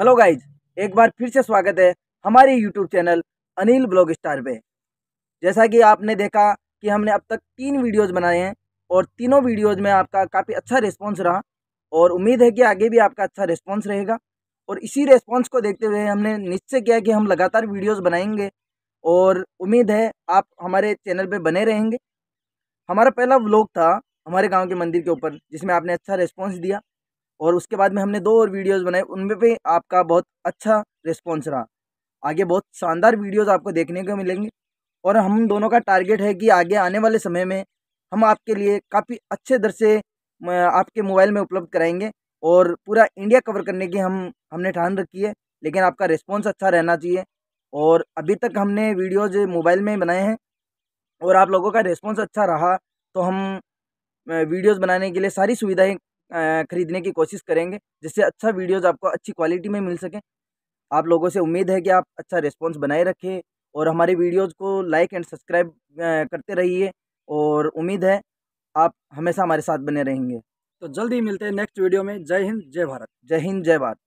hello guys एक बार फिर से स्वागत है हमारे YouTube channel Anil blog star पे जैसा कि आपने देखा कि हमने अब तक तीन वीडियोज़ बनाए हैं और तीनों वीडियोज़ में आपका काफ़ी अच्छा रिस्पांस रहा और उम्मीद है कि आगे भी आपका अच्छा रिस्पांस रहेगा और इसी रिस्पांस को देखते हुए हमने निश्चय किया कि हम लगातार वीडियोज़ बनाएंगे और उम्मीद है आप हमारे चैनल पर बने रहेंगे हमारा पहला ब्लॉग था हमारे गाँव के मंदिर के ऊपर जिसमें आपने अच्छा रिस्पॉन्स दिया और उसके बाद में हमने दो और वीडियोस बनाए उनमें भी आपका बहुत अच्छा रिस्पॉन्स रहा आगे बहुत शानदार वीडियोस आपको देखने को मिलेंगे और हम दोनों का टारगेट है कि आगे आने वाले समय में हम आपके लिए काफ़ी अच्छे दर से आपके मोबाइल में उपलब्ध कराएंगे और पूरा इंडिया कवर करने की हम हमने ठान रखी है लेकिन आपका रिस्पॉन्स अच्छा रहना चाहिए और अभी तक हमने वीडियोज मोबाइल में बनाए हैं और आप लोगों का रिस्पॉन्स अच्छा रहा तो हम वीडियोस बनाने के लिए सारी सुविधाएं ख़रीदने की कोशिश करेंगे जिससे अच्छा वीडियोज़ आपको अच्छी क्वालिटी में मिल सके आप लोगों से उम्मीद है कि आप अच्छा रिस्पॉन्स बनाए रखें और हमारे वीडियोज़ को लाइक एंड सब्सक्राइब करते रहिए और उम्मीद है आप हमेशा हमारे साथ बने रहेंगे तो जल्द ही मिलते हैं नेक्स्ट वीडियो में जय हिंद जय भारत जय हिंद जय भारत